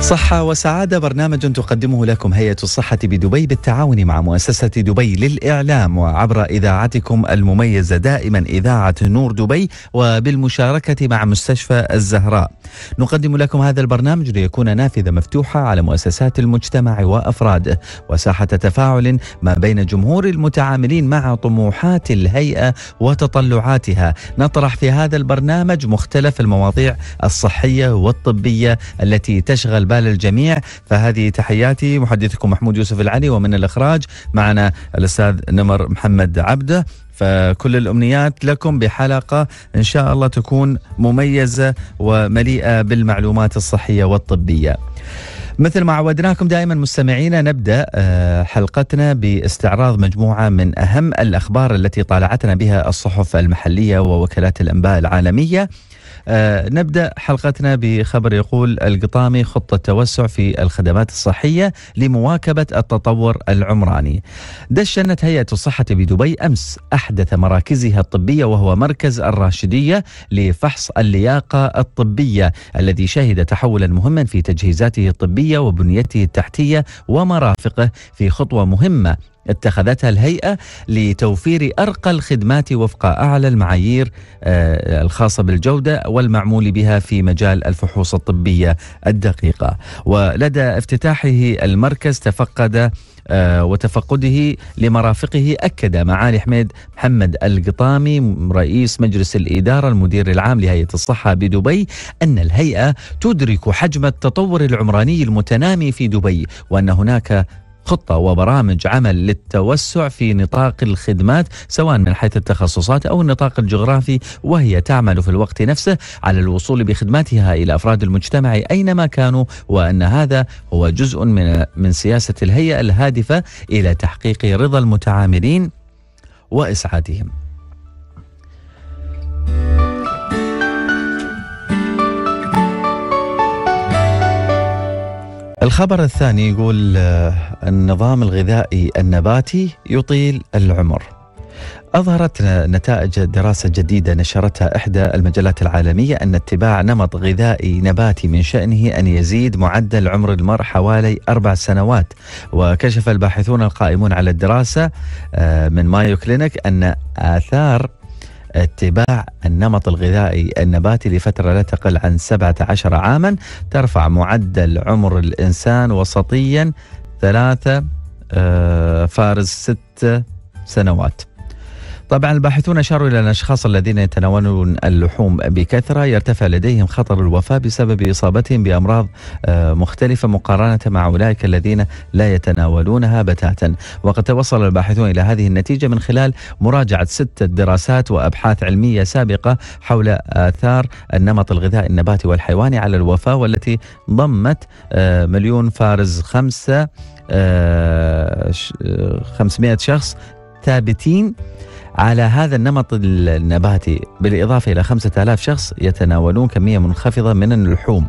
صحة وسعادة برنامج تقدمه لكم هيئة الصحة بدبي بالتعاون مع مؤسسة دبي للإعلام وعبر إذاعتكم المميزة دائما إذاعة نور دبي وبالمشاركة مع مستشفى الزهراء. نقدم لكم هذا البرنامج ليكون نافذة مفتوحة على مؤسسات المجتمع وأفراده وساحة تفاعل ما بين جمهور المتعاملين مع طموحات الهيئة وتطلعاتها. نطرح في هذا البرنامج مختلف المواضيع الصحية والطبية التي تشغل بال الجميع فهذه تحياتي محدثكم محمود يوسف العلي ومن الإخراج معنا الأستاذ نمر محمد عبده فكل الامنيات لكم بحلقه ان شاء الله تكون مميزه ومليئه بالمعلومات الصحيه والطبيه. مثل ما عودناكم دائما مستمعينا نبدا آه، حلقتنا باستعراض مجموعه من اهم الاخبار التي طالعتنا بها الصحف المحليه ووكالات الانباء العالميه آه، نبدا حلقتنا بخبر يقول القطامي خطه توسع في الخدمات الصحيه لمواكبه التطور العمراني. دشنت هيئه الصحه بدبي امس احدث مراكزها الطبيه وهو مركز الراشديه لفحص اللياقه الطبيه الذي شهد تحولا مهما في تجهيزاته الطبيه وبنيته التحتيه ومرافقه في خطوه مهمه اتخذتها الهيئة لتوفير أرقى الخدمات وفق أعلى المعايير آه، الخاصة بالجودة والمعمول بها في مجال الفحوص الطبية الدقيقة ولدى افتتاحه المركز تفقد آه، وتفقده لمرافقه أكد معالي حميد محمد القطامي رئيس مجلس الإدارة المدير العام لهيئة الصحة بدبي أن الهيئة تدرك حجم التطور العمراني المتنامي في دبي وأن هناك خطة وبرامج عمل للتوسع في نطاق الخدمات سواء من حيث التخصصات أو النطاق الجغرافي وهي تعمل في الوقت نفسه على الوصول بخدماتها إلى أفراد المجتمع أينما كانوا وأن هذا هو جزء من من سياسة الهيئة الهادفة إلى تحقيق رضا المتعاملين وإسعادهم الخبر الثاني يقول آه، النظام الغذائي النباتي يطيل العمر أظهرت نتائج دراسة جديدة نشرتها إحدى المجلات العالمية أن اتباع نمط غذائي نباتي من شأنه أن يزيد معدل عمر المرء حوالي أربع سنوات وكشف الباحثون القائمون على الدراسة آه، من مايو كلينيك أن آثار اتباع النمط الغذائي النباتي لفترة لا تقل عن 17 عاما ترفع معدل عمر الإنسان وسطيا ثلاثة آه، فارز ست سنوات طبعا الباحثون أشاروا إلى أن الأشخاص الذين يتناولون اللحوم بكثرة يرتفع لديهم خطر الوفاة بسبب إصابتهم بأمراض آه، مختلفة مقارنة مع أولئك الذين لا يتناولونها بتاتا وقد توصل الباحثون إلى هذه النتيجة من خلال مراجعة ستة دراسات وأبحاث علمية سابقة حول آثار النمط الغذائي النباتي والحيواني على الوفاة والتي ضمت آه، مليون فارز خمسة 500 آه، شخص ثابتين على هذا النمط النباتي بالإضافة إلى 5000 شخص يتناولون كمية منخفضة من اللحوم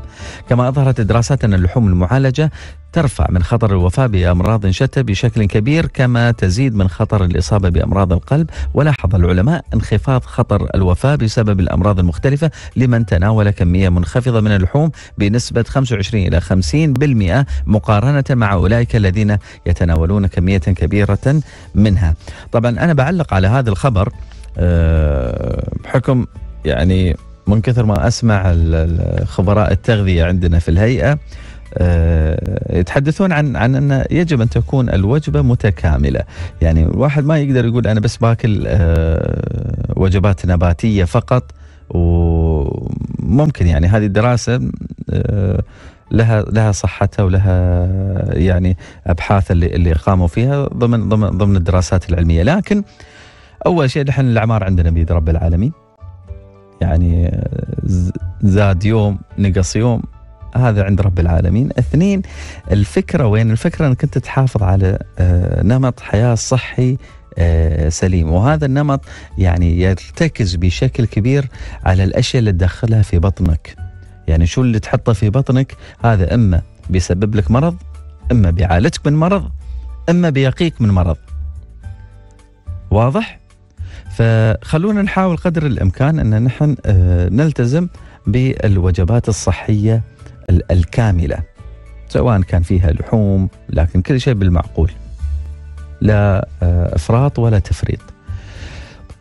كما أظهرت الدراسات أن اللحوم المعالجة ترفع من خطر الوفاة بأمراض شتى بشكل كبير كما تزيد من خطر الإصابة بأمراض القلب ولاحظ العلماء انخفاض خطر الوفاة بسبب الأمراض المختلفة لمن تناول كمية منخفضة من اللحوم بنسبة 25 إلى 50% مقارنة مع أولئك الذين يتناولون كمية كبيرة منها طبعا أنا بعلق على هذا الخبر آه، بحكم يعني من كثر ما أسمع خبراء التغذية عندنا في الهيئة آه، يتحدثون عن عن ان يجب ان تكون الوجبه متكامله، يعني الواحد ما يقدر يقول انا بس باكل آه، وجبات نباتيه فقط وممكن يعني هذه الدراسه آه، لها لها صحتها ولها يعني ابحاث اللي اللي قاموا فيها ضمن ضمن ضمن الدراسات العلميه، لكن اول شيء نحن الاعمار عندنا بيد رب العالمين. يعني زاد يوم نقص يوم هذا عند رب العالمين اثنين الفكرة وين الفكرة أنك أنت تحافظ على آه، نمط حياة صحي آه، سليم وهذا النمط يعني يرتكز بشكل كبير على الأشياء اللي تدخلها في بطنك يعني شو اللي تحطه في بطنك هذا إما بيسبب لك مرض إما بيعالجك من مرض إما بيقيك من مرض واضح؟ فخلونا نحاول قدر الإمكان أن نحن آه، نلتزم بالوجبات الصحية الكامله سواء كان فيها لحوم لكن كل شيء بالمعقول لا آه، افراط ولا تفريط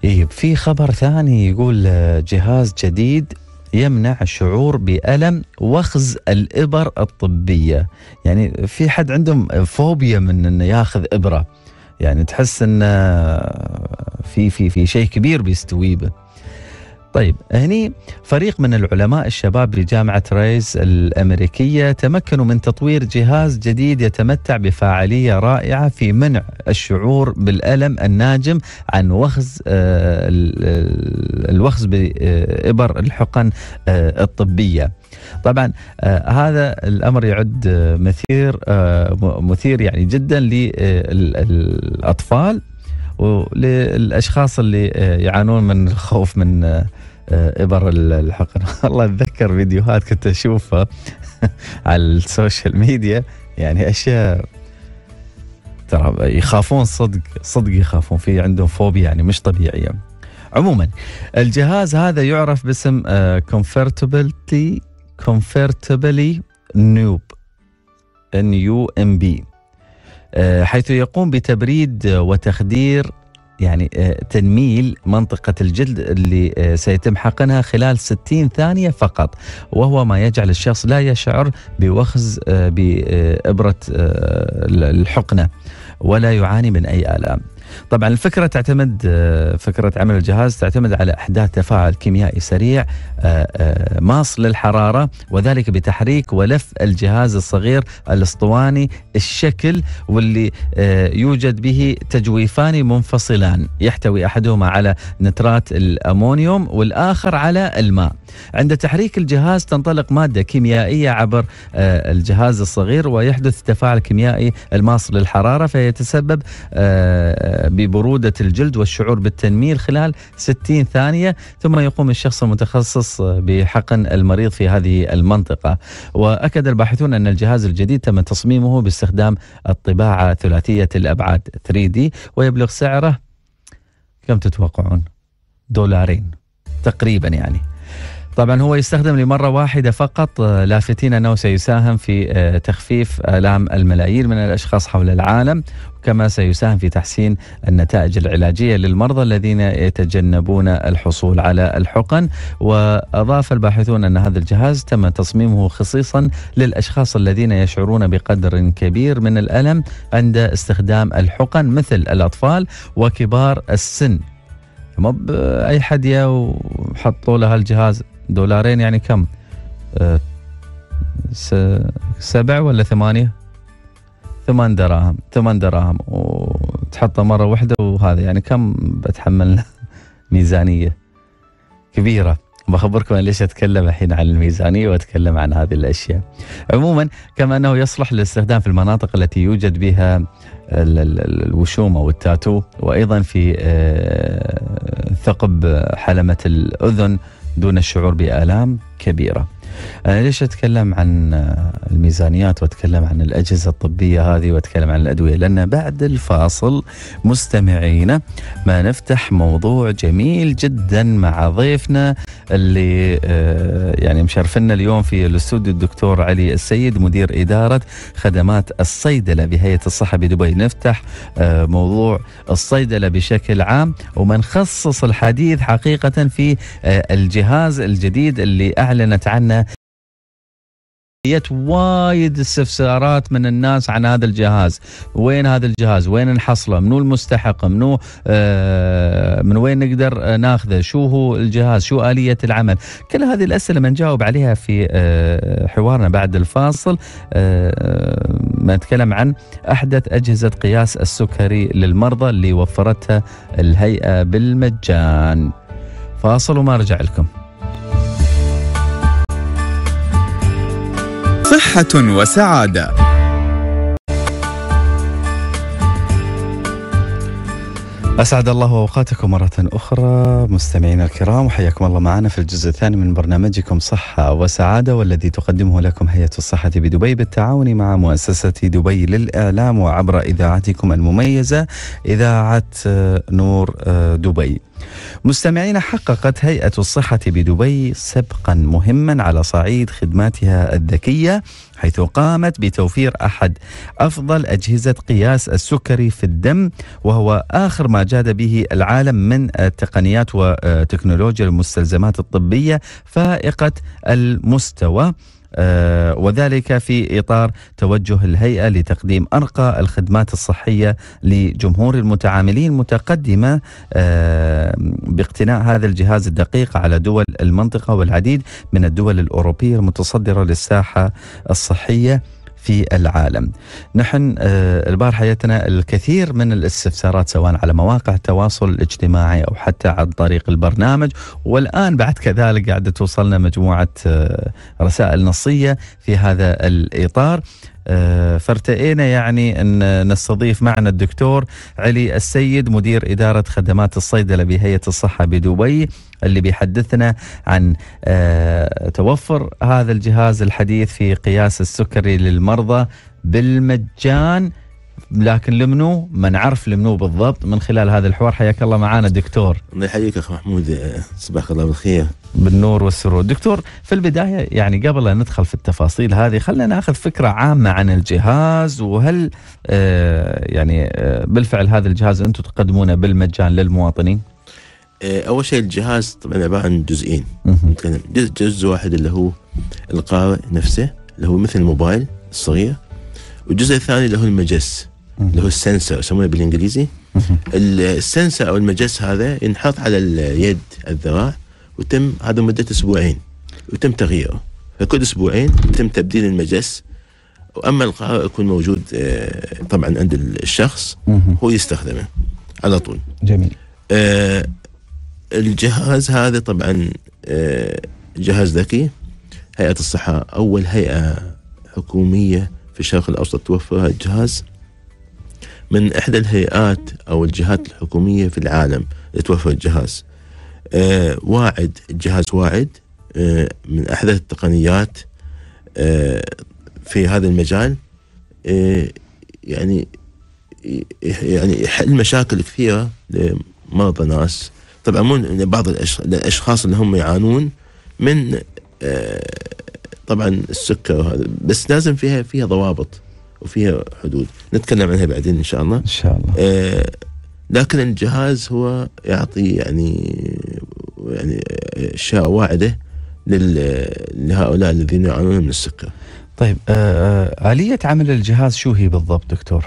طيب، في خبر ثاني يقول آه، جهاز جديد يمنع الشعور بألم وخز الإبر الطبية يعني في حد عندهم فوبيا من أنه ياخذ إبرة يعني تحس أنه آه، في في في شيء كبير بيستوي به طيب هني فريق من العلماء الشباب بجامعة ريز الأمريكية تمكنوا من تطوير جهاز جديد يتمتع بفاعلية رائعة في منع الشعور بالألم الناجم عن وخز آه، الوخز بإبر الحقن آه، الطبية طبعا آه، هذا الأمر يعد مثير مثير يعني جدا للأطفال وللاشخاص اللي يعانون من الخوف من آه، ابر الحقن والله اتذكر فيديوهات كنت اشوفها على السوشيال ميديا يعني اشياء ترى يخافون صدق صدق يخافون في عندهم فوبيا يعني مش طبيعيه عموما الجهاز هذا يعرف باسم كونفرتبلتي كونفرتبلي نيوب ان يو ام بي حيث يقوم بتبريد وتخدير يعني آه، تنميل منطقة الجلد اللي آه، سيتم حقنها خلال 60 ثانية فقط وهو ما يجعل الشخص لا يشعر بوخز آه، بإبرة الحقنة ولا يعاني من أي آلام طبعا الفكره تعتمد آه، فكره عمل الجهاز تعتمد على احداث تفاعل كيميائي سريع آه، آه، ماص للحراره وذلك بتحريك ولف الجهاز الصغير الاسطواني الشكل واللي يوجد به تجويفان منفصلان يحتوي احدهما على نترات الامونيوم والاخر على الماء عند تحريك الجهاز تنطلق مادة كيميائية عبر آه، الجهاز الصغير ويحدث تفاعل كيميائي الماصل للحرارة فيتسبب آه، ببرودة الجلد والشعور بالتنميل خلال 60 ثانية ثم يقوم الشخص المتخصص بحقن المريض في هذه المنطقة وأكد الباحثون أن الجهاز الجديد تم تصميمه باستخدام الطباعة ثلاثية الأبعاد 3D ويبلغ سعره كم تتوقعون؟ دولارين تقريبا يعني طبعا هو يستخدم لمرة واحدة فقط آه، لافتين أنه سيساهم في آه، تخفيف آلام الملايين من الأشخاص حول العالم كما سيساهم في تحسين النتائج العلاجية للمرضى الذين يتجنبون الحصول على الحقن وأضاف الباحثون أن هذا الجهاز تم تصميمه خصيصا للأشخاص الذين يشعرون بقدر كبير من الألم عند استخدام الحقن مثل الأطفال وكبار السن ما اي حد يا وحطوا له الجهاز دولارين يعني كم آه، سبع ولا ثمانية ثمان دراهم ثمان دراهم وتحطه مرة واحدة وهذا يعني كم بتحمل ميزانية كبيرة بخبركم أنا ليش أتكلم الحين عن الميزانية وأتكلم عن هذه الأشياء عموما كما أنه يصلح للاستخدام في المناطق التي يوجد بها الوشوم أو التاتو وأيضا في آه، ثقب حلمة الأذن دون الشعور بآلام كبيرة أنا آه، ليش أتكلم عن آه، الميزانيات وأتكلم عن الأجهزة الطبية هذه وأتكلم عن الأدوية لأن بعد الفاصل مستمعينا ما نفتح موضوع جميل جدا مع ضيفنا اللي آه، يعني مشرفنا اليوم في الاستوديو الدكتور علي السيد مدير إدارة خدمات الصيدلة بهيئة الصحة بدبي نفتح موضوع الصيدلة بشكل عام ومنخصص الحديث حقيقة في الجهاز الجديد اللي أعلنت عنه جت وايد استفسارات من الناس عن هذا الجهاز وين هذا الجهاز وين نحصله منو المستحق منو آه من وين نقدر ناخذه شو هو الجهاز شو آلية العمل كل هذه الأسئلة بنجاوب عليها في آه حوارنا بعد الفاصل آه نتكلم عن أحدث أجهزة قياس السكري للمرضى اللي وفرتها الهيئة بالمجان فاصل وما رجع لكم صحة وسعادة أسعد الله أوقاتكم مرة أخرى مستمعينا الكرام وحياكم الله معنا في الجزء الثاني من برنامجكم صحة وسعادة والذي تقدمه لكم هيئة الصحة بدبي بالتعاون مع مؤسسة دبي للإعلام وعبر إذاعتكم المميزة إذاعة نور دبي. مستمعين حققت هيئة الصحة بدبي سبقا مهما على صعيد خدماتها الذكية حيث قامت بتوفير أحد أفضل أجهزة قياس السكري في الدم وهو آخر ما جاد به العالم من التقنيات وتكنولوجيا المستلزمات الطبية فائقة المستوى آه، وذلك في إطار توجه الهيئة لتقديم أرقى الخدمات الصحية لجمهور المتعاملين متقدمة آه، باقتناء هذا الجهاز الدقيق على دول المنطقة والعديد من الدول الأوروبية المتصدرة للساحة الصحية في العالم نحن آه، البارحة جاتنا الكثير من الاستفسارات سواء على مواقع التواصل الاجتماعي أو حتى عن طريق البرنامج والآن بعد كذلك قاعدة توصلنا مجموعة آه، رسائل نصية في هذا الإطار آه، فارتئينا يعني ان نستضيف معنا الدكتور علي السيد مدير اداره خدمات الصيدله بهيئه الصحه بدبي اللي بيحدثنا عن آه، توفر هذا الجهاز الحديث في قياس السكري للمرضى بالمجان لكن لمنو ما نعرف لمنو بالضبط من خلال هذا الحوار حياك الله معانا دكتور الله يحييك اخ محمود آه، صباحك الله بالخير بالنور والسرور دكتور في البدايه يعني قبل ان ندخل في التفاصيل هذه خلينا ناخذ فكره عامه عن الجهاز وهل آه يعني آه بالفعل هذا الجهاز انتم تقدمونه بالمجان للمواطنين آه، اول شيء الجهاز طبعا عباره عن جزئين نتكلم جزء جزء واحد اللي هو القارئ نفسه اللي هو مثل الموبايل الصغير والجزء الثاني اللي هو المجس اللي هو السنسر يسمونه بالانجليزي السنسر او المجس هذا ينحط على اليد الذراع وتم هذا مده اسبوعين وتم تغييره فكل اسبوعين تم تبديل المجس واما القارئ يكون موجود آه، طبعا عند الشخص هو يستخدمه على طول جميل آه، الجهاز هذا طبعا آه، جهاز ذكي هيئة الصحة أول هيئة حكومية في الشرق الأوسط توفر هذا الجهاز من إحدى الهيئات أو الجهات الحكومية في العالم توفر الجهاز آه، واعد الجهاز واعد آه، من أحدث التقنيات في هذا المجال يعني يعني يحل مشاكل كثيرة لمرضى ناس طبعا مو بعض الاشخاص اللي هم يعانون من آه، طبعا السكر وهذا بس لازم فيها فيها ضوابط وفيها حدود نتكلم عنها بعدين ان شاء الله ان شاء الله آه، لكن الجهاز هو يعطي يعني يعني اشياء واعده لهؤلاء الذين يعانون من السكر طيب آه، آلية عمل الجهاز شو هي بالضبط دكتور؟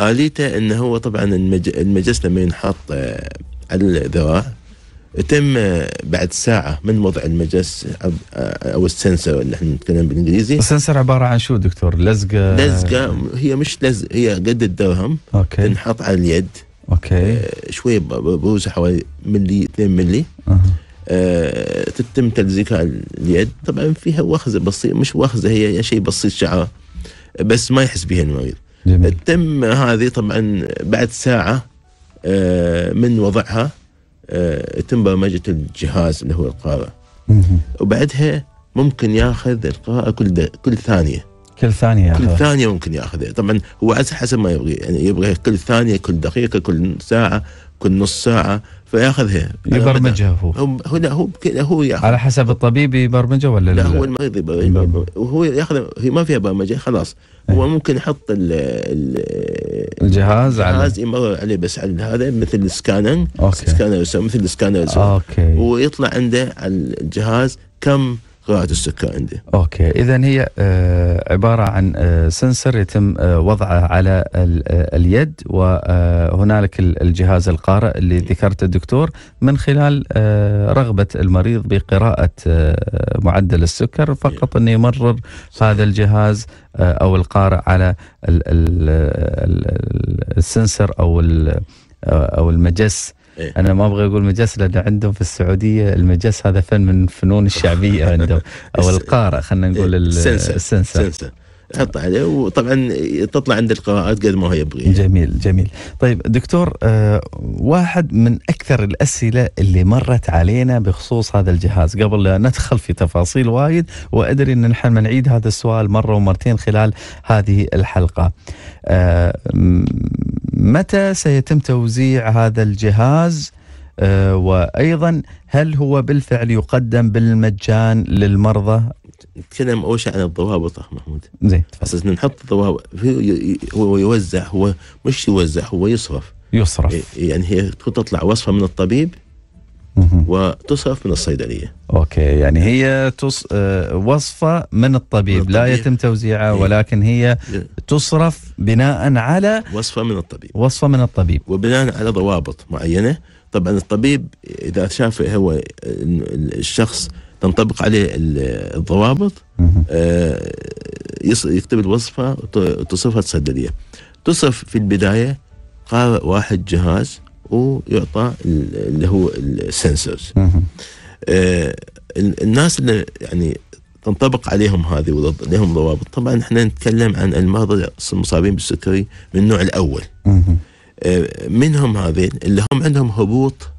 آليته انه هو طبعا المجلس لما ينحط على الذراع تم بعد ساعة من وضع المجس أو السنسر اللي احنا نتكلم بالإنجليزي السنسر عبارة عن شو دكتور لزقة لزقة هي مش لزقة هي قد الدرهم أوكي. تنحط على اليد أوكي آه، شوية بروزة حوالي ملي 2 ملي أه. آه تتم تلزيقها على اليد طبعا فيها وخزة بسيطة مش وخزة هي شيء بسيط شعرة بس ما يحس بها المريض جميل. تم هذه طبعا بعد ساعة آه، من وضعها يتم آه، برمجة الجهاز اللي هو القارة وبعدها ممكن ياخذ القراءة كل كل ثانية كل ثانية كل ثانية ممكن ياخذها طبعا هو حسب ما يبغي يعني يبغى كل ثانية كل دقيقة كل ساعة كل نص ساعة فياخذها يبرمجها هو هنا هو كذا هو ياخذ على حسب الطبيب يبرمجها ولا لا لا هو المريض يبرمجه وهو ياخذ هي ما فيها برمجه خلاص هو ممكن يحط ال ال الجهاز على الجهاز يمرر عليه بس على هذا مثل السكانر اوكي سكانر مثل السكانر اوكي ويطلع عنده على الجهاز كم قاعد السكه عندي اوكي اذا هي آه، عباره عن سنسر آه، يتم آه، وضعه على اليد وهنالك الجهاز القارئ اللي ذكرته الدكتور من خلال رغبه المريض بقراءه معدل السكر فقط انه يمرر هذا الجهاز او القارئ على السنسر او او المجس إيه؟ انا ما ابغى اقول مجس لان عندهم في السعوديه المجس هذا فن من الفنون الشعبيه عندهم او القارئ خلينا نقول السنسة السنسر تحط عليه وطبعا تطلع عند القراءات قد ما هو يبغي جميل جميل طيب دكتور آه، واحد من اكثر الاسئله اللي مرت علينا بخصوص هذا الجهاز قبل لا ندخل في تفاصيل وايد وادري ان نحن بنعيد هذا السؤال مره ومرتين خلال هذه الحلقه آه، متى سيتم توزيع هذا الجهاز آه، وايضا هل هو بالفعل يقدم بالمجان للمرضى؟ نتكلم اول شيء عن الضوابط اخ محمود. زين اساس نحط الضوابط هو يوزع هو مش يوزع هو يصرف. يصرف. إيه، يعني هي تطلع وصفه من الطبيب وتصرف من الصيدليه. اوكي يعني هي تص... آه، وصفه من الطبيب, من الطبيب. لا يتم توزيعها إيه. ولكن هي إيه. تصرف بناء على وصفه من الطبيب وصفه من الطبيب وبناء على ضوابط معينه، طبعا الطبيب اذا شاف هو الشخص تنطبق عليه الضوابط آه يكتب الوصفه تصرفها الصيدليه. تصرف في البدايه قارئ واحد جهاز ويعطى اللي هو السنسورز آه الناس اللي يعني تنطبق عليهم هذه لهم ضوابط طبعا احنا نتكلم عن المرضى المصابين بالسكري من النوع الاول آه منهم هذين اللي هم عندهم هبوط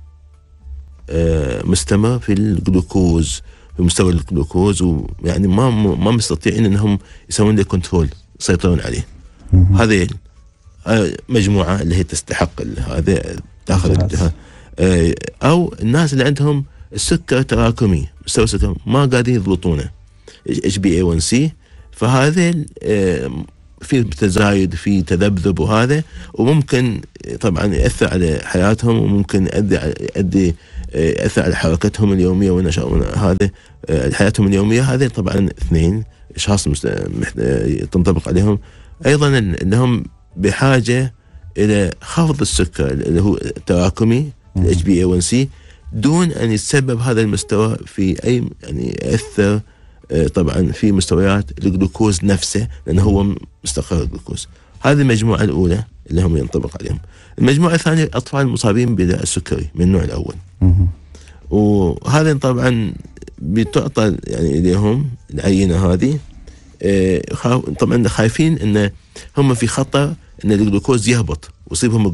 آه مستمر في الجلوكوز في مستوى الجلوكوز ويعني ما ما مستطيعين انهم يسوون له كنترول يسيطرون عليه هذه آه، مجموعه اللي هي تستحق هذا داخل الدهان إيه، او الناس اللي عندهم السكر تراكمي مستوى السكر ما قادرين يضبطونه اتش بي اي 1 سي فهذا إيه، في تزايد في تذبذب وهذا وممكن طبعا ياثر على حياتهم وممكن يؤدي يؤدي إيه، ياثر على حركتهم اليوميه ونشاطهم هذا حياتهم اليوميه هذه طبعا اثنين اشخاص تنطبق عليهم ايضا انهم بحاجه الى خفض السكر اللي هو تراكمي الاتش بي اي 1 سي دون ان يتسبب هذا المستوى في اي يعني يؤثر آه، طبعا في مستويات الجلوكوز نفسه لانه هو مستقر الجلوكوز هذه المجموعه الاولى اللي هم ينطبق عليهم المجموعه الثانيه الاطفال المصابين السكري من النوع الاول وهذا طبعا بتعطى يعني اليهم العينه هذه آه، طبعا خايفين ان هم في خطر ان الجلوكوز يهبط ويصيبهم آه،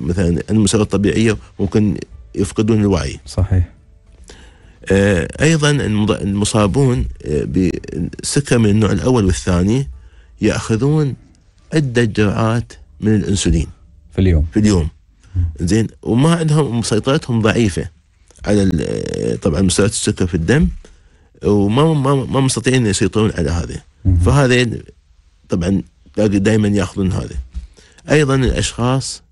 مثلا المستوى الطبيعيه ممكن يفقدون الوعي صحيح آه، ايضا المصابون بسكر من النوع الاول والثاني ياخذون عده جرعات من الانسولين في اليوم في اليوم زين وما عندهم مسيطرتهم ضعيفه على طبعا مستويات السكر في الدم وما ما ما مستطيعين يسيطرون على هذه فهذا طبعا دائما ياخذون هذا ايضا الاشخاص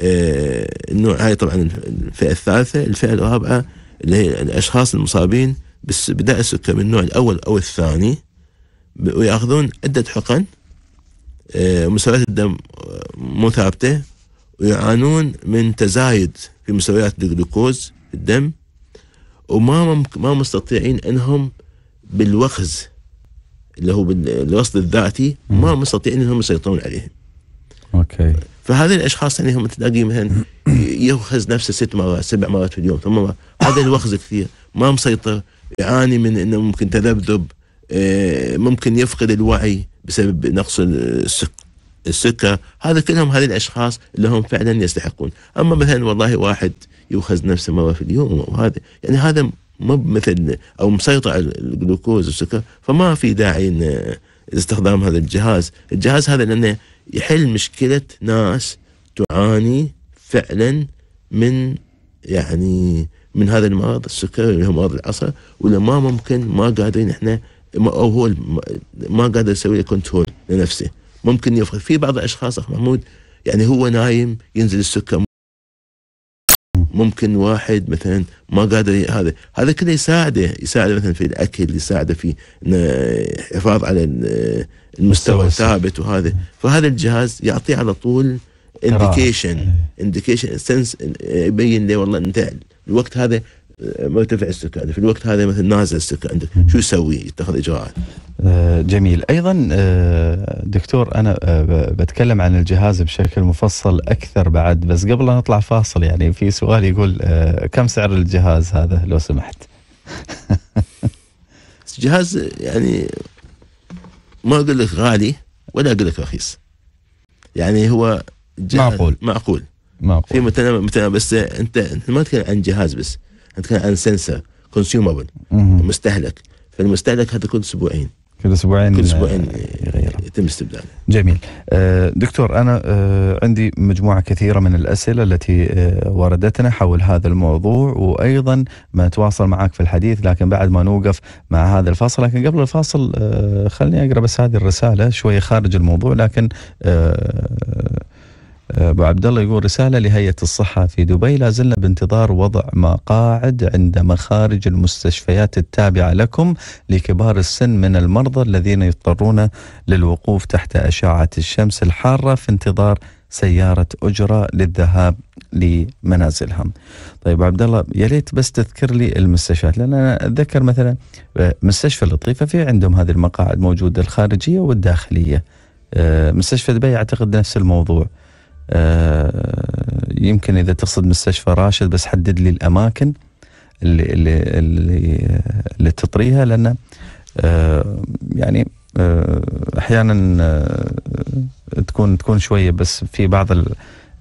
آه، النوع هاي طبعا الفئه الثالثه الفئه الرابعه اللي هي الاشخاص المصابين بداء السكر من النوع الاول او الثاني وياخذون عده حقن آه، مستويات الدم آه، مو ثابته ويعانون من تزايد في مستويات الجلوكوز في الدم وما ما مستطيعين انهم بالوخز اللي هو بالوصل الذاتي ما مستطيعين انهم يسيطرون عليهم. اوكي. فهذه الاشخاص يعني هم تلاقي مثلا يوخز نفسه ست مرات سبع مرات في اليوم ثم هذا الوخز كثير ما مسيطر يعاني من انه ممكن تذبذب إيه، ممكن يفقد الوعي بسبب نقص السكر هذا كلهم هذه الاشخاص اللي هم فعلا يستحقون اما مثلا والله واحد يوخز نفسه مره في اليوم وهذا يعني هذا ما مثل او مسيطر على الجلوكوز والسكر فما في داعي ان استخدام هذا الجهاز، الجهاز هذا لانه يحل مشكله ناس تعاني فعلا من يعني من هذا المرض السكر اللي هو مرض العصر ولا ما ممكن ما قادرين احنا او هو ما قادر يسوي له كنترول لنفسه ممكن يفقد في بعض الاشخاص اخ محمود يعني هو نايم ينزل السكر ممكن واحد مثلا ما قادر هذا هذا كله يساعده يساعده مثلا في الاكل يساعده في حفاظ على المستوى الثابت وهذا فهذا الجهاز يعطيه على طول انديكيشن انديكيشن سنس يبين لي والله انت الوقت هذا مرتفع السكر في الوقت هذا مثلا نازل السكر عندك شو يسوي يتخذ اجراءات آه، جميل ايضا آه، دكتور انا آه، بتكلم عن الجهاز بشكل مفصل اكثر بعد بس قبل لا نطلع فاصل يعني في سؤال يقول كم سعر الجهاز هذا لو سمحت جهاز يعني ما اقول لك غالي ولا اقول لك رخيص يعني هو جهاز معقول معقول معقول في مثلا مثلا بس انت ما تتكلم عن جهاز بس نتكلم عن سنسر كونسيومبل مستهلك فالمستهلك هذا كل اسبوعين كل اسبوعين كل آه، اسبوعين يغير يتم استبداله جميل آه، دكتور انا آه، عندي مجموعه كثيره من الاسئله التي وردتنا حول هذا الموضوع وايضا ما تواصل معك في الحديث لكن بعد ما نوقف مع هذا الفاصل لكن قبل الفاصل خليني اقرا بس هذه الرساله شويه خارج الموضوع لكن ابو عبد الله يقول رساله لهيئه الصحه في دبي لا زلنا بانتظار وضع مقاعد عند مخارج المستشفيات التابعه لكم لكبار السن من المرضى الذين يضطرون للوقوف تحت اشعه الشمس الحاره في انتظار سياره اجره للذهاب لمنازلهم. طيب عبد الله يا ليت بس تذكر لي المستشفيات لان انا اتذكر مثلا آه، مستشفى لطيفه في عندهم هذه المقاعد موجوده الخارجيه والداخليه. آه، مستشفى دبي اعتقد نفس الموضوع. آه، يمكن اذا تقصد مستشفى راشد بس حدد لي الاماكن اللي اللي اللي, اللي تطريها لان آه، يعني آه، احيانا تكون تكون شويه بس في بعض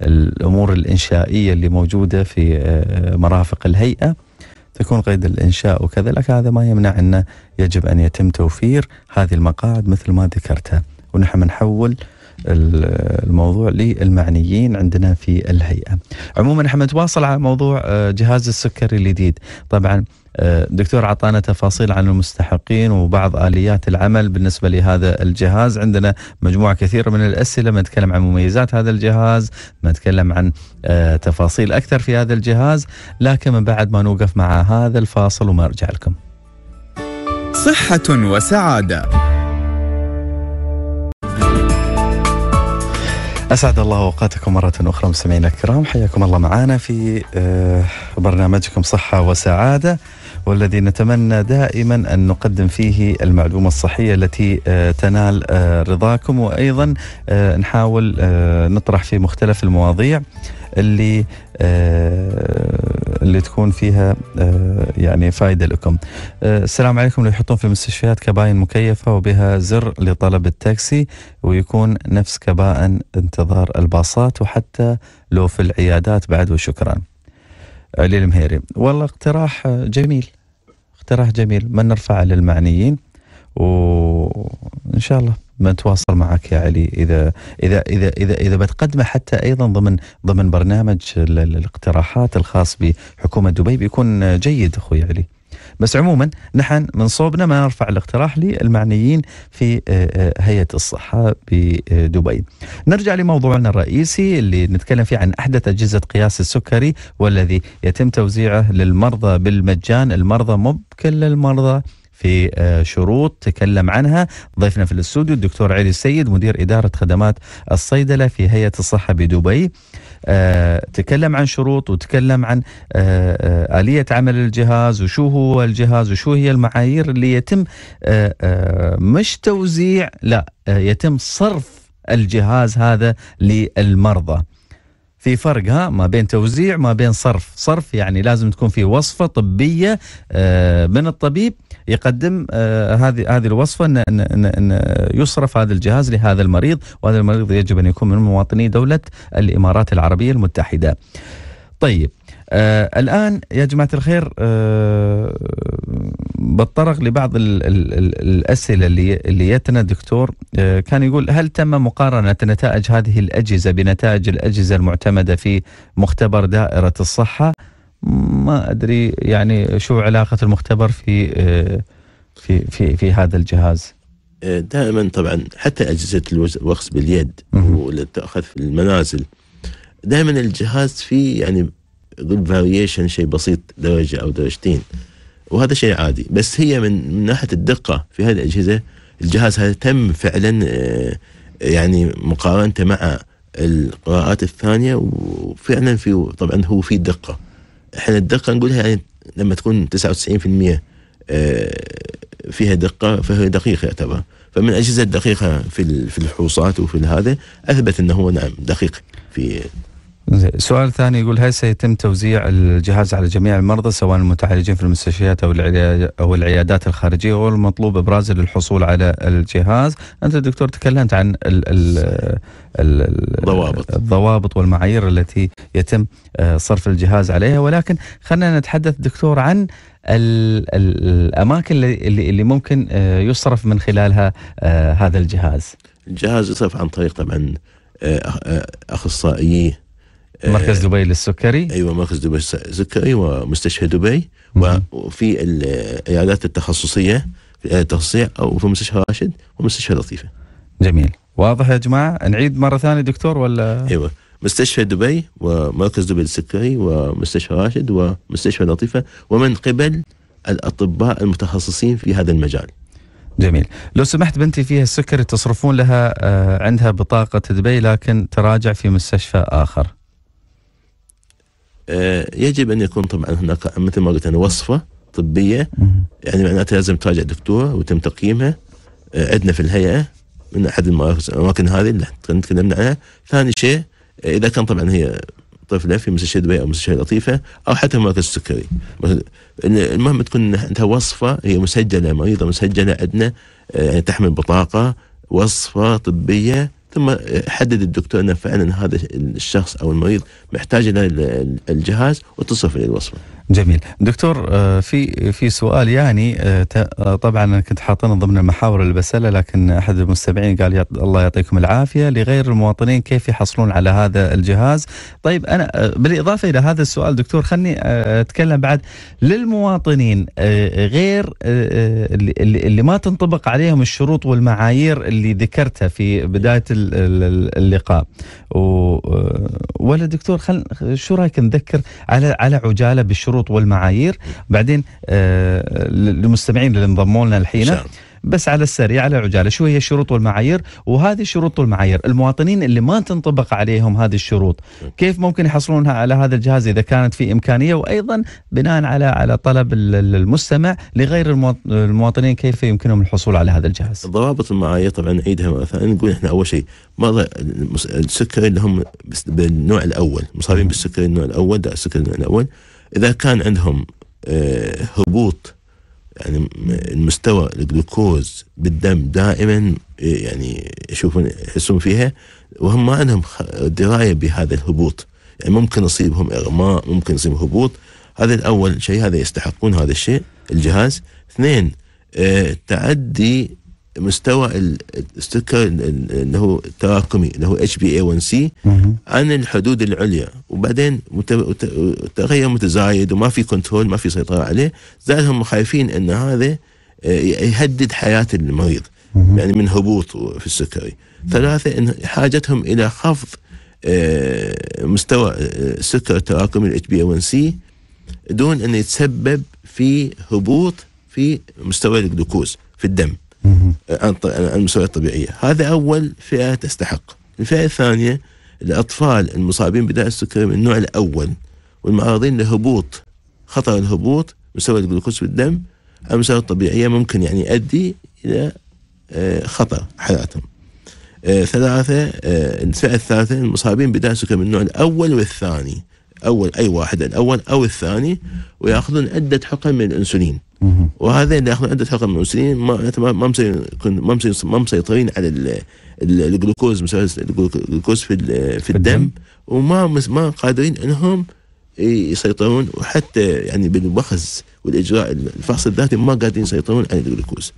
الامور الانشائيه اللي موجوده في مرافق الهيئه تكون قيد الانشاء وكذا لكن هذا ما يمنع انه يجب ان يتم توفير هذه المقاعد مثل ما ذكرتها ونحن نحول الموضوع للمعنيين عندنا في الهيئه. عموما احنا نتواصل على موضوع آه، جهاز السكري الجديد، طبعا الدكتور آه، اعطانا تفاصيل عن المستحقين وبعض اليات العمل بالنسبه لهذا الجهاز، عندنا مجموعه كثيره من الاسئله ما نتكلم عن مميزات هذا الجهاز، ما نتكلم عن آه، تفاصيل اكثر في هذا الجهاز، لكن من بعد ما نوقف مع هذا الفاصل وما ارجع لكم. صحة وسعادة أسعد الله أوقاتكم مرة أخرى مستمعينا الكرام حياكم الله معنا في آه، برنامجكم صحة وسعادة والذي نتمنى دائما أن نقدم فيه المعلومة الصحية التي آه، تنال آه، رضاكم وأيضا نحاول نطرح في مختلف المواضيع اللي آه، اللي تكون فيها آه، يعني فائده لكم. آه، السلام عليكم لو يحطون في المستشفيات كباين مكيفه وبها زر لطلب التاكسي ويكون نفس كبائن انتظار الباصات وحتى لو في العيادات بعد وشكرا. علي المهيري والله اقتراح جميل اقتراح جميل ما نرفعه للمعنيين وان شاء الله تواصل معك يا علي اذا اذا اذا اذا اذا بتقدمه حتى ايضا ضمن ضمن برنامج الاقتراحات الخاص بحكومه دبي بيكون جيد اخوي علي. بس عموما نحن من صوبنا ما نرفع الاقتراح للمعنيين في آه، آه، هيئه الصحه بدبي. نرجع لموضوعنا الرئيسي اللي نتكلم فيه عن احدث اجهزه قياس السكري والذي يتم توزيعه للمرضى بالمجان، المرضى مو كل المرضى في آه، شروط تكلم عنها ضيفنا في الاستوديو الدكتور علي السيد مدير إدارة خدمات الصيدلة في هيئة الصحة بدبي آه، تكلم عن شروط وتكلم عن آه، آلية عمل الجهاز وشو هو الجهاز وشو هي المعايير اللي يتم مش توزيع لا يتم صرف الجهاز هذا للمرضى في فرق ها ما بين توزيع ما بين صرف صرف يعني لازم تكون في وصفة طبية من الطبيب يقدم آه، هذه هذه الوصفه ان ان ان يصرف هذا الجهاز لهذا المريض وهذا المريض يجب ان يكون من مواطني دوله الامارات العربيه المتحده. طيب آه الان يا جماعه الخير آه بتطرق لبعض الـ الـ الـ الاسئله اللي اللي جتنا دكتور آه كان يقول هل تم مقارنه نتائج هذه الاجهزه بنتائج الاجهزه المعتمده في مختبر دائره الصحه؟ ما ادري يعني شو علاقه المختبر في آه، في في في هذا الجهاز آه، دائما طبعا حتى اجهزه الوخز باليد واللي تاخذ في المنازل دائما الجهاز فيه يعني ضد فاريشن شيء بسيط درجه او درجتين وهذا شيء عادي بس هي من, من ناحيه الدقه في هذه الاجهزه الجهاز هذا تم فعلا آه، يعني مقارنته مع القراءات الثانيه وفعلا في طبعا هو في دقه احنا الدقه نقولها يعني لما تكون 99% آه، فيها دقه فهي دقيقه يعتبر فمن الاجهزه الدقيقه في في الفحوصات وفي هذا اثبت انه هو نعم دقيق في سؤال ثاني يقول هل سيتم توزيع الجهاز على جميع المرضى سواء المتعالجين في المستشفيات او او العيادات الخارجيه والمطلوب ابرازه للحصول على الجهاز؟ انت دكتور تكلمت عن ال ال الضوابط الضوابط والمعايير التي يتم آه، صرف الجهاز عليها ولكن خلينا نتحدث دكتور عن الاماكن اللي, اللي ممكن آه، يصرف من خلالها آه، هذا الجهاز. الجهاز يصرف عن طريق طبعا اخصائيه آه، مركز دبي للسكري ايوه مركز دبي للسكري ومستشفى دبي وفي العيادات التخصصيه في التخصصيه او في مستشفى راشد ومستشفى لطيفه. جميل واضح يا جماعه نعيد مره ثانيه دكتور ولا ايوه مستشفى دبي ومركز دبي للسكري ومستشفى راشد ومستشفى لطيفه ومن قبل الاطباء المتخصصين في هذا المجال. جميل لو سمحت بنتي فيها السكري تصرفون لها آه، عندها بطاقة دبي لكن تراجع في مستشفى آخر آه، يجب ان يكون طبعا هناك مثل ما قلت انا وصفه طبيه يعني معناتها لازم تراجع دكتور وتم تقييمها آه، عندنا في الهيئه من احد الاماكن هذه اللي تكلمنا عنها ثاني شيء آه، اذا كان طبعا هي طفله في مستشفى دبي او مستشفى لطيفه او حتى مركز السكري المهم تكون عندها وصفه هي مسجله مريضه مسجله عندنا يعني تحمل بطاقه وصفه طبيه ثم حدد الدكتور أن فعلا هذا الشخص أو المريض محتاج إلى الجهاز وتصف إليه الوصفة جميل دكتور آه، في في سؤال يعني آه، آه، طبعا انا كنت حاطينه ضمن المحاور اللي بساله لكن احد المستمعين قال الله يعطيكم العافيه لغير المواطنين كيف يحصلون على هذا الجهاز طيب انا بالاضافه الى هذا السؤال دكتور خلني اتكلم بعد للمواطنين غير اللي ما تنطبق عليهم الشروط والمعايير اللي ذكرتها في بدايه اللقاء ولا دكتور خل شو رايك نذكر على على عجاله بالشروط الشروط والمعايير بعدين آه، المستمعين اللي انضموا لنا الحين بس على السريع على عجاله شو هي الشروط والمعايير وهذه الشروط والمعايير المواطنين اللي ما تنطبق عليهم هذه الشروط كيف ممكن يحصلونها على هذا الجهاز اذا كانت في امكانيه وايضا بناء على على طلب المستمع لغير المواطنين كيف يمكنهم الحصول على هذا الجهاز ضوابط المعايير طبعا نعيدها نقول احنا اول شيء مرضى السكري اللي هم بالنوع الاول مصابين بالسكري النوع الاول السكري النوع الاول اذا كان عندهم آه، هبوط يعني المستوى الجلوكوز بالدم دائما آه، يعني يشوفون يحسون فيها وهم ما عندهم درايه بهذا الهبوط يعني ممكن يصيبهم اغماء ممكن يصيبهم هبوط هذا الاول شيء هذا يستحقون هذا الشيء الجهاز اثنين آه، تعدي مستوى السكر انه تراكمي اللي هو اتش بي اي 1 سي عن الحدود العليا وبعدين تغير متزايد وما في كنترول ما في سيطره عليه زادهم خايفين ان هذا آه، يهدد حياه المريض يعني من هبوط في السكري ثلاثه ان حاجتهم الى خفض آه، مستوى السكر آه، التراكمي الاتش بي اي 1 سي دون ان يتسبب في هبوط في مستوى الجلوكوز في الدم المستويات الطبيعيه، هذا اول فئه تستحق. الفئه الثانيه الاطفال المصابين بداء السكري من النوع الاول والمعرضين لهبوط خطر الهبوط مستوى الجلوكوز بالدم على المستويات الطبيعيه ممكن يعني يؤدي الى آه، خطر حياتهم. آه، ثلاثة آه، الفئة الثالثة المصابين بداء السكري من النوع الأول والثاني أول أي واحد الأول أو الثاني ويأخذون عدة حقن من الأنسولين وهذين اللي ياخذون عده حقن من الانسولين ما ما ما ما مسيطرين على الجلوكوز الجلوكوز في في الدم وما ما قادرين انهم يسيطرون وحتى يعني بالبخز والاجراء الفحص الذاتي ما قادرين يسيطرون على الجلوكوز.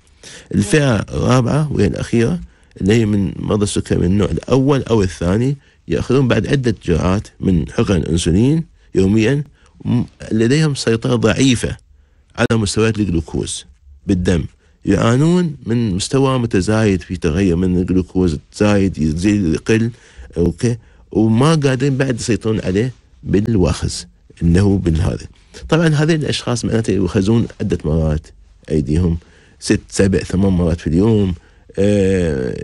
الفئه الرابعه وهي الاخيره اللي هي من مرضى السكر من النوع الاول او الثاني ياخذون بعد عده جرعات من حقن الانسولين يوميا لديهم سيطره ضعيفه على مستويات الجلوكوز بالدم يعانون من مستوى متزايد في تغير من الجلوكوز زايد يزيد يقل اوكي وما قادرين بعد يسيطرون عليه بالواخز اللي هو بالهذا طبعا هذين الاشخاص معناته يوخزون عده مرات ايديهم ست سبع ثمان مرات في اليوم آه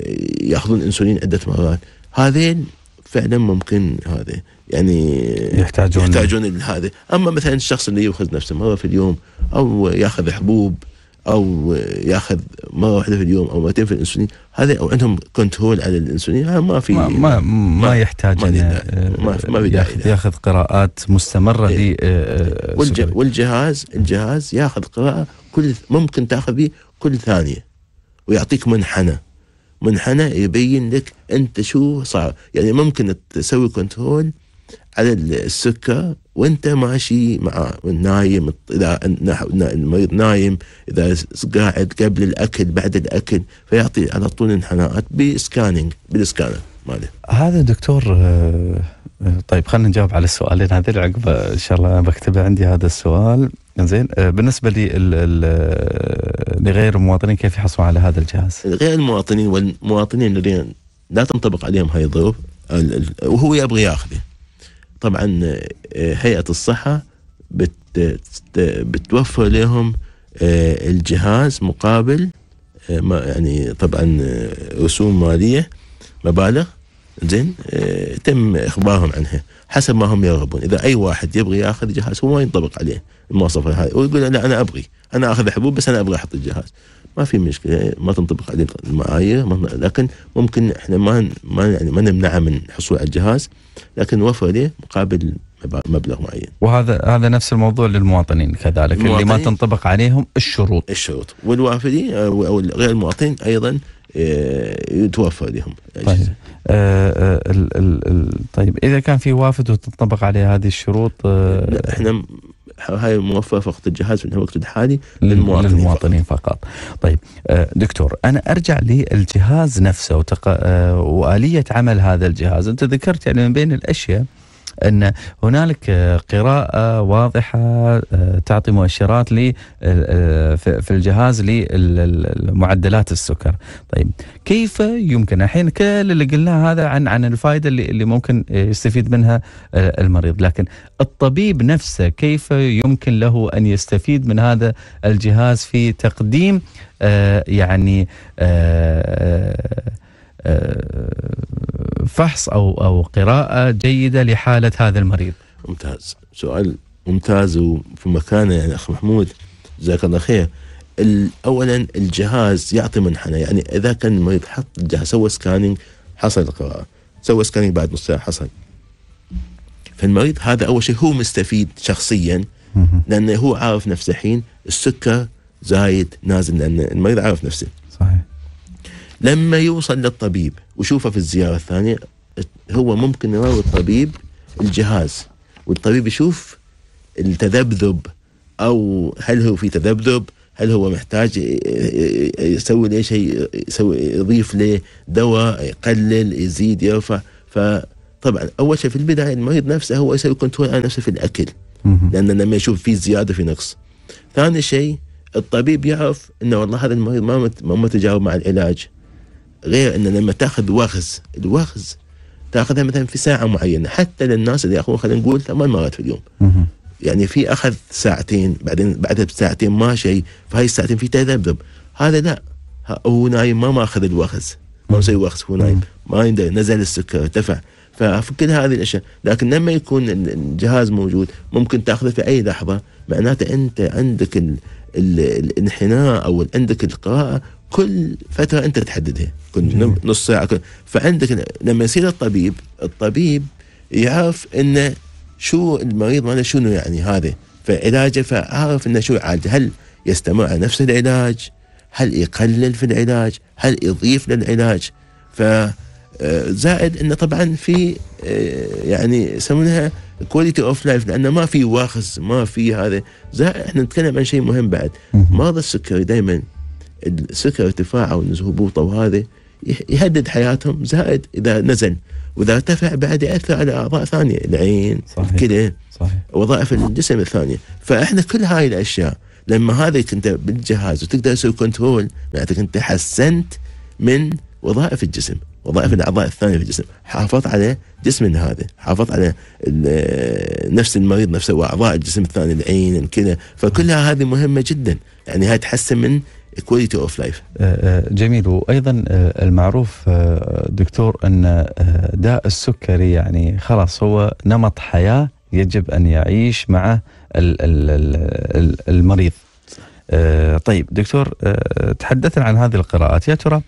ياخذون انسولين عده مرات هذين فعلا ممكن هذا يعني يحتاجون يحتاجون لهذا اما مثلا الشخص اللي ياخذ نفسه مره في اليوم او ياخذ حبوب او ياخذ مره واحده في اليوم او مرتين في الانسولين هذا او عندهم كنترول على الانسولين هذا ما في ما ما, ما يحتاج آه، ما, ما, في داعي ياخذ, ياخذ قراءات مستمره إيه. ل آه، آه، والجهاز الجهاز ياخذ قراءه كل ممكن تاخذ به كل ثانيه ويعطيك منحنى منحنى يبين لك انت شو صار يعني ممكن تسوي كنترول على السكر وانت ماشي مع نايم اذا المريض نايم اذا قاعد قبل الاكل بعد الاكل فيعطي على طول انحناءات بسكاننج بالسكانر ماله هذا دكتور آه، آه، طيب خلينا نجاوب على السؤالين هذول العقبه ان شاء الله بكتبه عندي هذا السؤال زين آه، بالنسبه لي لغير المواطنين كيف يحصلون على هذا الجهاز؟ غير المواطنين والمواطنين الذين لا تنطبق عليهم هاي الظروف وهو يبغى ياخذه طبعا آه، هيئة الصحة بتوفر لهم آه، الجهاز مقابل آه، يعني طبعا رسوم مالية مبالغ زين تم اخبارهم عنها حسب ما هم يرغبون اذا اي واحد يبغي ياخذ جهاز هو ما ينطبق عليه المواصفات هاي ويقول لا انا ابغي انا اخذ حبوب بس انا ابغى احط الجهاز ما في مشكله يعني ما تنطبق عليه المعايير لكن ممكن احنا ما ما يعني ما نمنعه من الحصول على الجهاز لكن نوفر له مقابل مبلغ معين. وهذا هذا نفس الموضوع للمواطنين كذلك المواطنين اللي ما تنطبق عليهم الشروط. الشروط والوافدين آه، او غير المواطنين ايضا آه، يتوفر لهم. طيب. آه،, آه ال ال ال طيب اذا كان في وافد وتنطبق عليه هذه الشروط آه احنا هاي موفره فقط الجهاز في الوقت الحالي للمواطنين, للمواطنين فقط. فقط طيب آه، دكتور انا ارجع للجهاز نفسه وتق... آه، واليه عمل هذا الجهاز انت ذكرت يعني من بين الاشياء ان هنالك آه، قراءه واضحه آه، تعطي مؤشرات لي آه، في الجهاز لمعدلات السكر طيب كيف يمكن الحين كل اللي قلناه هذا عن عن الفائده اللي اللي ممكن يستفيد منها المريض لكن الطبيب نفسه كيف يمكن له ان يستفيد من هذا الجهاز في تقديم يعني فحص او او قراءه جيده لحاله هذا المريض. ممتاز، سؤال ممتاز وفي مكانه يعني اخ محمود جزاك الله خير. اولا الجهاز يعطي منحنى يعني اذا كان المريض حط الجهاز سوى سكاننج حصل القراءه، سوى سكاننج بعد نص ساعه حصل. فالمريض هذا اول شيء هو مستفيد شخصيا لانه هو عارف نفسه الحين السكر زايد نازل لان المريض عارف نفسه. لما يوصل للطبيب وشوفه في الزياره الثانيه هو ممكن يراوي الطبيب الجهاز والطبيب يشوف التذبذب او هل هو في تذبذب هل هو محتاج يسوي له شيء يسوي يضيف له دواء يقلل يزيد يرفع فطبعا اول شيء في البدايه المريض نفسه هو يسوي كنترول على نفسه في الاكل لان لما يشوف في زياده في نقص ثاني شيء الطبيب يعرف انه والله هذا المريض ما ما متجاوب مع العلاج غير ان لما تاخذ وغز الوغز تاخذها مثلا في ساعه معينه حتى للناس اللي ياخذون خلينا نقول ثمان مرات في اليوم يعني في اخذ ساعتين بعدين بعدها بساعتين ما شيء فهي الساعتين في تذبذب هذا لا هو نايم ما ماخذ الوغز ما مسوي وغز هو نايم ما يندر نزل السكر ارتفع فكل هذه الاشياء لكن لما يكون الجهاز موجود ممكن تاخذه في اي لحظه معناته انت عندك ال... الانحناء او عندك القراءه كل فترة أنت تحددها كل نص ساعة كل فعندك لما يصير الطبيب الطبيب يعرف أنه شو المريض ماله شنو يعني هذا فعلاجه فعرف أنه شو يعالج هل يستمر على نفس العلاج هل يقلل في العلاج هل يضيف للعلاج ف آه، زائد انه طبعا في آه، يعني يسمونها كواليتي اوف لايف لانه ما في وخز ما في هذا زائد احنا نتكلم عن شيء مهم بعد مرض السكري دائما السكر ارتفاعه هبوط او هذا يهدد حياتهم زائد اذا نزل واذا ارتفع بعد ياثر على اعضاء ثانيه العين صحيح الكلى صحيح وظائف الجسم الثانيه فاحنا كل هاي الاشياء لما هذا كنت بالجهاز وتقدر تسوي كنترول معناته انت حسنت من وظائف الجسم وظائف الاعضاء الثانيه في الجسم حافظت على جسم هذا حافظت على نفس المريض نفسه واعضاء الجسم الثاني العين الكلى فكلها هذه مهمه جدا يعني هاي تحسن من كواليتي اوف لايف جميل وايضا آه، المعروف آه، دكتور ان آه، داء السكري يعني خلاص هو نمط حياه يجب ان يعيش معه المريض طيب دكتور تحدثنا عن هذه القراءات يا ترى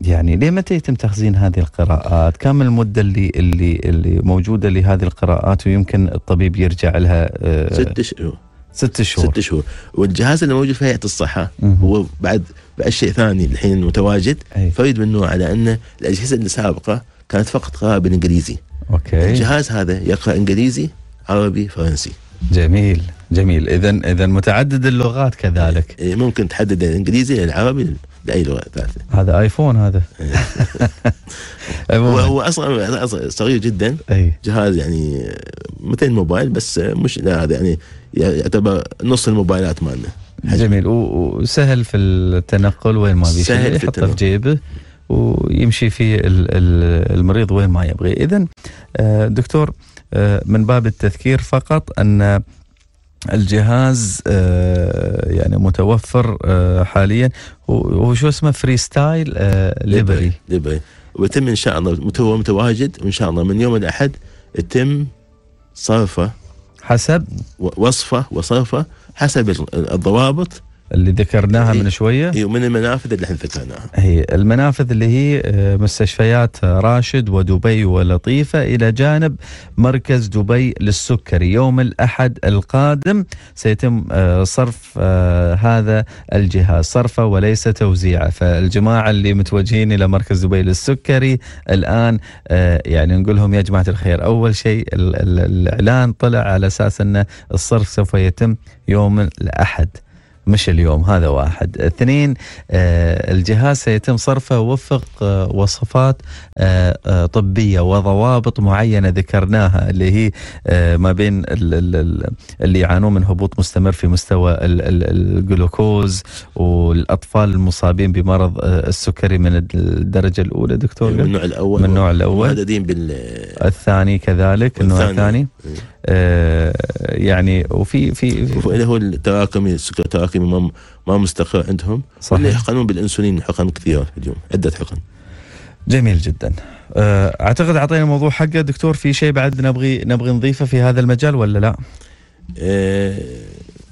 يعني ليه متى يتم تخزين هذه القراءات؟ كم المده اللي اللي اللي موجوده لهذه القراءات ويمكن الطبيب يرجع لها؟ ست شهور ست شهور ست شهور والجهاز اللي موجود في هيئه الصحه هو بعد بأشياء ثاني الحين متواجد فايد فريد على انه الاجهزه اللي سابقه كانت فقط قراءه بالانجليزي اوكي الجهاز هذا يقرا انجليزي عربي فرنسي جميل جميل اذا اذا متعدد اللغات كذلك إيه، ممكن تحدد الانجليزي العربي لاي لغه ثالثه هذا ايفون هذا هو هو اصلا صغير جدا أي. جهاز يعني مثل الموبايل بس مش لا هذا يعني يعتبر نص الموبايلات مالنا جميل وسهل في التنقل وين ما بيشتري سهل في يحطه في جيبه ويمشي فيه المريض وين ما يبغي اذا آه، دكتور آه، من باب التذكير فقط ان الجهاز آه، يعني متوفر آه، حاليا وشو اسمه فري ستايل آه، ليبري ليبري ويتم ان شاء الله متواجد وان شاء الله من يوم الاحد يتم صرفه حسب وصفه وصرفه حسب الضوابط اللي ذكرناها إيه، من شويه اي ومن المنافذ اللي احنا ذكرناها هي المنافذ اللي هي آه، مستشفيات آه، راشد ودبي ولطيفه الى جانب مركز دبي للسكري يوم الاحد القادم سيتم آه، صرف هذا الجهاز صرفه وليس توزيعه فالجماعه اللي متوجهين الى مركز دبي للسكري الان يعني نقول لهم يا جماعه الخير اول شيء الاعلان طلع على اساس ان الصرف سوف يتم يوم الاحد مش اليوم هذا واحد اثنين آه، الجهاز سيتم صرفه وفق آه، وصفات آه، طبية وضوابط معينة ذكرناها اللي هي ما بين اللي يعانون من هبوط مستمر في مستوى الجلوكوز والأطفال المصابين بمرض السكري من الدرجة الأولى دكتور من النوع الأول من النوع الأول بال الثاني كذلك النوع الثاني, الثاني. إيه. آه، يعني وفي في هو التراكمي السكر التراكمي ما ما مستقر عندهم صحيح يحقنون بالانسولين حقن كثير اليوم عده حقن جميل جدا آه، اعتقد اعطينا الموضوع حقه دكتور في شيء بعد نبغي نبغي نضيفه في هذا المجال ولا لا؟ أه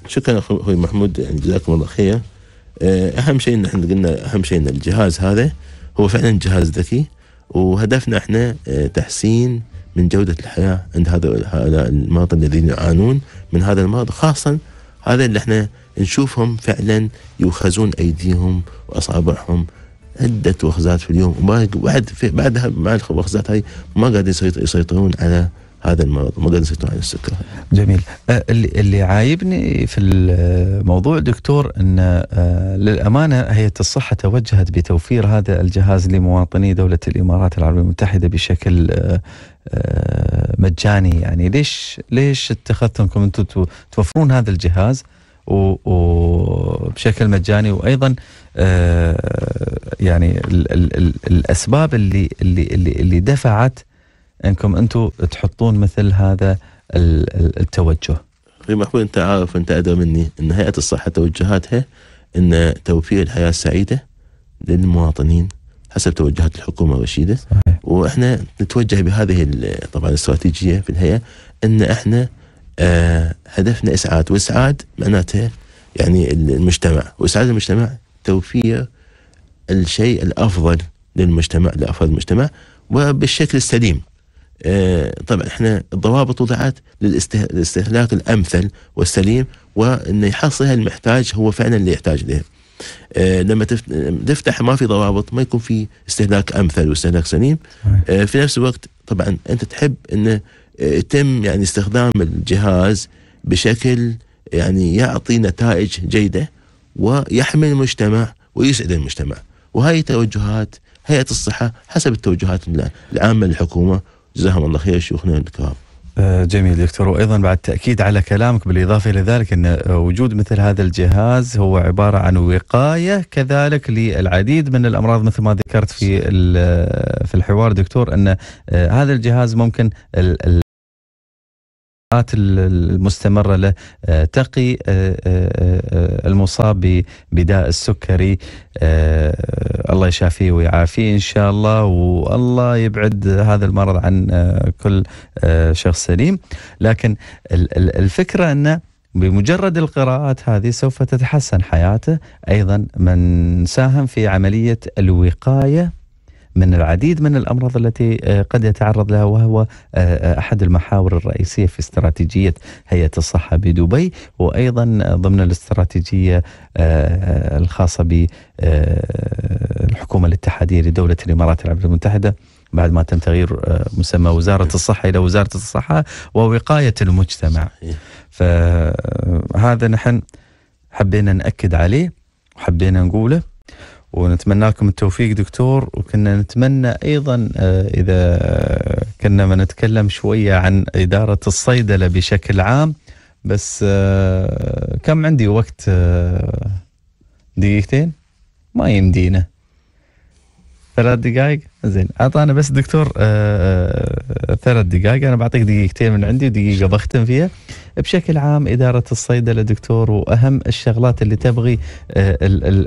شكرا اخوي محمود يعني جزاكم الله خير آه، اهم شيء ان احنا قلنا اهم شيء ان الجهاز هذا هو فعلا جهاز ذكي وهدفنا احنا تحسين من جودة الحياة عند هذا هؤلاء المرضى الذين يعانون من هذا المرض خاصة هذا اللي احنا نشوفهم فعلا يوخزون أيديهم وأصابعهم عدة وخزات في اليوم وبعد بعدها مع الوخزات هاي ما قاعدين يسيطرون على هذا المرض مرض الزيتون عين السكر جميل أه، اللي, اللي عايبني في الموضوع دكتور ان أه، للامانه هيئه الصحه توجهت بتوفير هذا الجهاز لمواطني دوله الامارات العربيه المتحده بشكل أه، مجاني يعني ليش ليش اتخذتمكم انتم توفرون هذا الجهاز وبشكل مجاني وايضا يعني الاسباب اللي اللي, اللي دفعت انكم انتم تحطون مثل هذا التوجه؟ اخي محمود انت عارف انت ادرى مني ان هيئه الصحه توجهاتها ان توفير الحياه السعيده للمواطنين حسب توجهات الحكومه الرشيده صحيح. واحنا نتوجه بهذه طبعا الاستراتيجيه في الهيئه ان احنا آه هدفنا اسعاد واسعاد معناته يعني المجتمع واسعاد المجتمع توفير الشيء الافضل للمجتمع لافراد المجتمع وبالشكل السليم آه، طبعا احنا الضوابط وضعت للاستهلاك الامثل والسليم وانه يحصلها المحتاج هو فعلا اللي يحتاج له آه، لما تفتح ما في ضوابط ما يكون في استهلاك امثل واستهلاك سليم آه، في نفس الوقت طبعا انت تحب انه يتم يعني استخدام الجهاز بشكل يعني يعطي نتائج جيده ويحمي المجتمع ويسعد المجتمع وهي توجهات هيئه الصحه حسب التوجهات العامه للحكومه جزاهم الله خير شيوخنا الكرام آه، جميل دكتور وايضا بعد تاكيد على كلامك بالاضافه الى ذلك ان آه، وجود مثل هذا الجهاز هو عباره عن وقايه كذلك للعديد من الامراض مثل ما ذكرت في آه، في الحوار دكتور ان هذا الجهاز ممكن اللقاحات المستمرة له آه، تقي آه، آه، المصاب بداء السكري الله يشافيه ويعافيه إن شاء الله والله يبعد هذا المرض عن كل شخص سليم لكن الفكرة أنه بمجرد القراءات هذه سوف تتحسن حياته ايضا من ساهم في عمليه الوقايه من العديد من الأمراض التي آه، قد يتعرض لها وهو آه، آه، أحد المحاور الرئيسية في استراتيجية هيئة الصحة بدبي وأيضا ضمن الاستراتيجية الخاصة بالحكومة الاتحادية لدولة الإمارات العربية المتحدة بعد ما تم تغيير مسمى وزارة الصحة إلى وزارة الصحة ووقاية المجتمع فهذا نحن حبينا نأكد عليه وحبينا نقوله ونتمنى لكم التوفيق دكتور وكنا نتمنى ايضا آه، اذا كنا ما نتكلم شويه عن اداره الصيدله بشكل عام بس آه، كم عندي وقت آه، دقيقتين ما يمدينا ثلاث دقائق زين اعطانا بس دكتور آه، آه، ثلاث دقائق انا بعطيك دقيقتين من عندي ودقيقه بختم فيها بشكل عام اداره الصيدله دكتور واهم الشغلات اللي تبغي آه،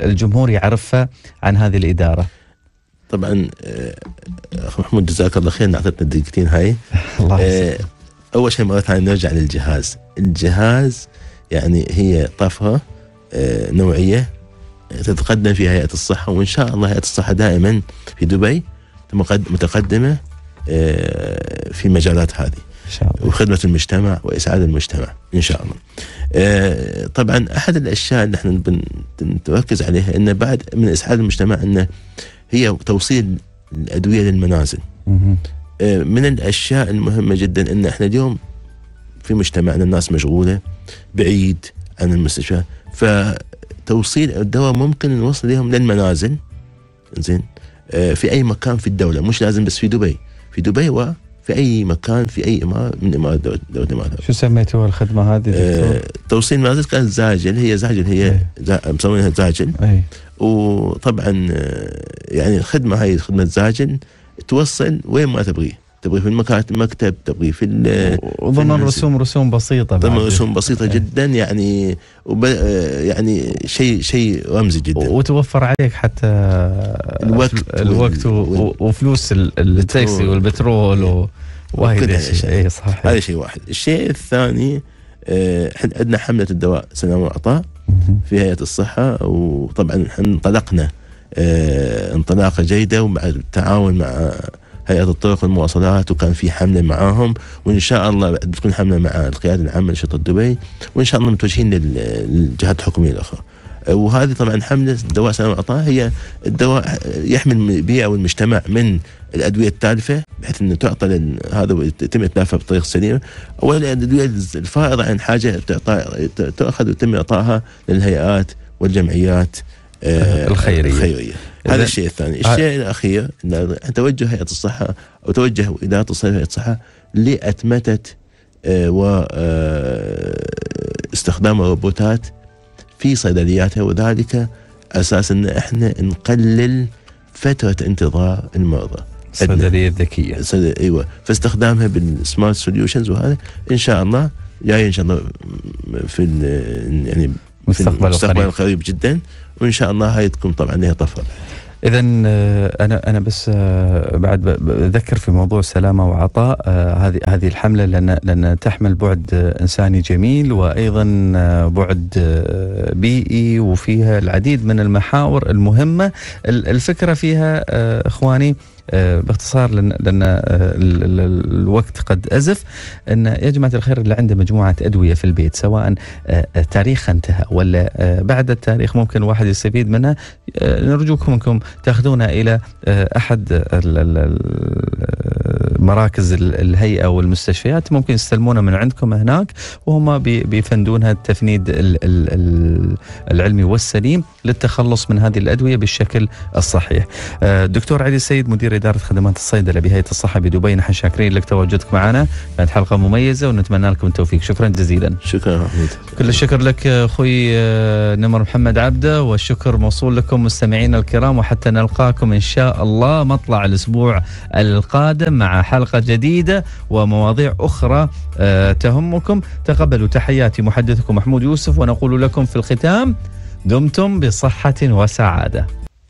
الجمهور يعرفها عن هذه الاداره طبعا اخ محمود جزاك الله خير اعطيتنا الدقيقتين هاي الله أه اول شيء مره ثانيه نرجع للجهاز الجهاز يعني هي طفره أه نوعيه تتقدم في هيئه الصحه وان شاء الله هيئه الصحه دائما في دبي متقدمه آه، في مجالات هذه إن شاء الله. وخدمه المجتمع واسعاد المجتمع ان شاء الله. آه، طبعا احد الاشياء اللي احنا بنركز عليها انه بعد من اسعاد المجتمع انه هي توصيل الادويه للمنازل. آه، من الاشياء المهمه جدا ان احنا اليوم في مجتمعنا الناس مشغوله بعيد عن المستشفى ف توصيل الدواء ممكن نوصل لهم للمنازل زين آه، في اي مكان في الدوله مش لازم بس في دبي في دبي وفي اي مكان في اي اماره من امارات دوله الامارات شو سميتوا الخدمه هذه آه توصيل منازل كانت زاجل هي زاجل هي إيه. مسوينها زاجل أي. وطبعا آه، يعني الخدمه هاي خدمه زاجل توصل وين ما تبغيه تبغي في المكتب تبغي في وضمن رسوم رسوم بسيطه ضمن رسوم بسيطه يعني. جدا يعني يعني شيء شيء رمزي جدا وتوفر عليك حتى الوقت الوقت وفلوس التاكسي والبترول و... وايد اشياء اي صح هذا شيء واحد الشيء الثاني آه، احنا عندنا حمله الدواء سلام واعطاء في هيئه الصحه وطبعا احنا انطلقنا آه، انطلاقه جيده ومع التعاون مع هيئه الطرق والمواصلات وكان في حمله معاهم وان شاء الله بتكون حمله مع القياده العامه لشرطه دبي وان شاء الله متوجهين للجهات الحكوميه الاخرى. وهذه طبعا حمله دواء سلام العطاء هي الدواء يحمي البيئه والمجتمع من الادويه التالفه بحيث انه تعطى هذا يتم اتلافها بطريقه سليمه أو الادويه الفائضه عن حاجه تؤخذ وتم اعطائها للهيئات والجمعيات آه، الخيريه, الخيرية. هذا الشيء الثاني آه. الشيء الاخير ان توجه هيئه الصحه او توجه اداره الصحه هيئه الصحه لاتمته آه، آه، استخدام الروبوتات في صيدلياتها وذلك اساس ان احنا نقلل فتره انتظار المرضى الصيدليه الذكيه ايوه فاستخدامها بالسمارت سوليوشنز وهذا ان شاء الله جاي ان شاء الله في يعني المستقبل, المستقبل القريب جدا وان شاء الله هاي تكون طبعا لها طفره اذا آه، انا انا بس آه، بعد بذكر في موضوع سلامه وعطاء آه، هذه هذه الحمله لان لان تحمل بعد انساني جميل وايضا بعد بيئي وفيها العديد من المحاور المهمه الفكره فيها اخواني آه، باختصار لان, لأن آه، الوقت قد ازف ان يا جماعه الخير اللي عنده مجموعه ادويه في البيت سواء آه، تاريخ انتهى ولا بعد التاريخ ممكن واحد يستفيد منها نرجوكم انكم تاخذونها الى احد مراكز الهيئه والمستشفيات ممكن يستلمونها من عندكم هناك وهم بيفندونها التفنيد العلمي والسليم للتخلص من هذه الادويه بالشكل الصحيح. الدكتور علي السيد مدير إدارة خدمات الصيدلة بهيئة الصحة بدبي نحن شاكرين لك تواجدك معنا كانت حلقة مميزة ونتمنى لكم التوفيق شكرا جزيلا شكرا محمد كل الشكر لك أخوي آه، نمر محمد عبده والشكر موصول لكم مستمعينا الكرام وحتى نلقاكم إن شاء الله مطلع الأسبوع القادم مع حلقة جديدة ومواضيع أخرى آه، تهمكم تقبلوا تحياتي محدثكم محمود يوسف ونقول لكم في الختام دمتم بصحة وسعادة